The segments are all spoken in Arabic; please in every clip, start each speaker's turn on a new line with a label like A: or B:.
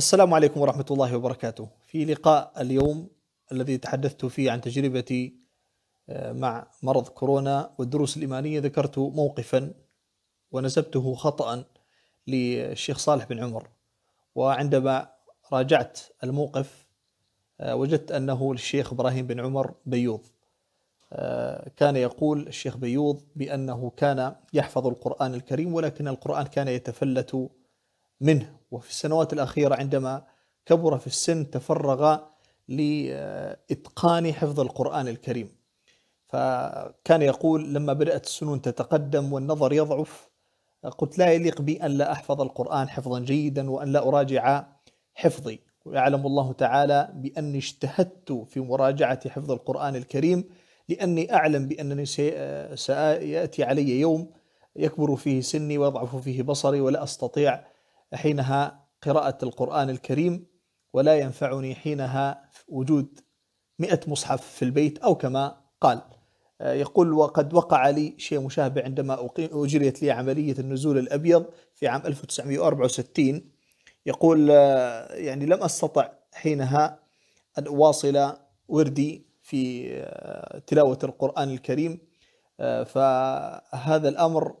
A: السلام عليكم ورحمة الله وبركاته. في لقاء اليوم الذي تحدثت فيه عن تجربتي آه، مع مرض كورونا والدروس الإيمانية ذكرت موقفا ونسبته خطأ للشيخ صالح بن عمر وعندما راجعت الموقف آه، وجدت أنه للشيخ إبراهيم بن عمر بيوض آه، كان يقول الشيخ بيوض بأنه كان يحفظ القرآن الكريم ولكن القرآن كان يتفلت منه وفي السنوات الأخيرة عندما كبر في السن تفرغ لإتقان حفظ القرآن الكريم فكان يقول لما بدأت السنون تتقدم والنظر يضعف قلت لا يليق بي أن لا أحفظ القرآن حفظا جيدا وأن لا أراجع حفظي ويعلم الله تعالى بأني اجتهدت في مراجعة حفظ القرآن الكريم لأني أعلم بأنني سيأتي علي يوم يكبر فيه سني ويضعف فيه بصري ولا أستطيع حينها قراءة القرآن الكريم ولا ينفعني حينها وجود مئة مصحف في البيت أو كما قال آه، يقول وقد وقع لي شيء مشابه عندما أجريت لي عملية النزول الأبيض في عام 1964 يقول آه، يعني لم أستطع حينها أن أواصل وردي في آه، تلاوة القرآن الكريم فهذا الأمر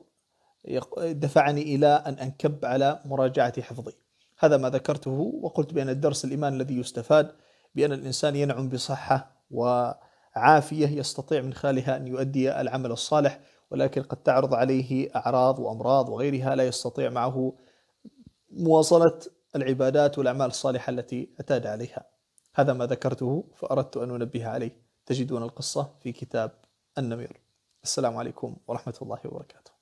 A: دفعني إلى أن أنكب على مراجعة حفظي هذا ما ذكرته وقلت بأن الدرس الإيمان الذي يستفاد بأن الإنسان ينعم بصحة وعافية يستطيع من خلالها أن يؤدي العمل الصالح ولكن قد تعرض عليه أعراض وأمراض وغيرها لا يستطيع معه مواصلة العبادات والأعمال الصالحة التي اعتاد عليها هذا ما ذكرته فأردت أن أنبه عليه تجدون القصة في كتاب النمير السلام عليكم ورحمة الله وبركاته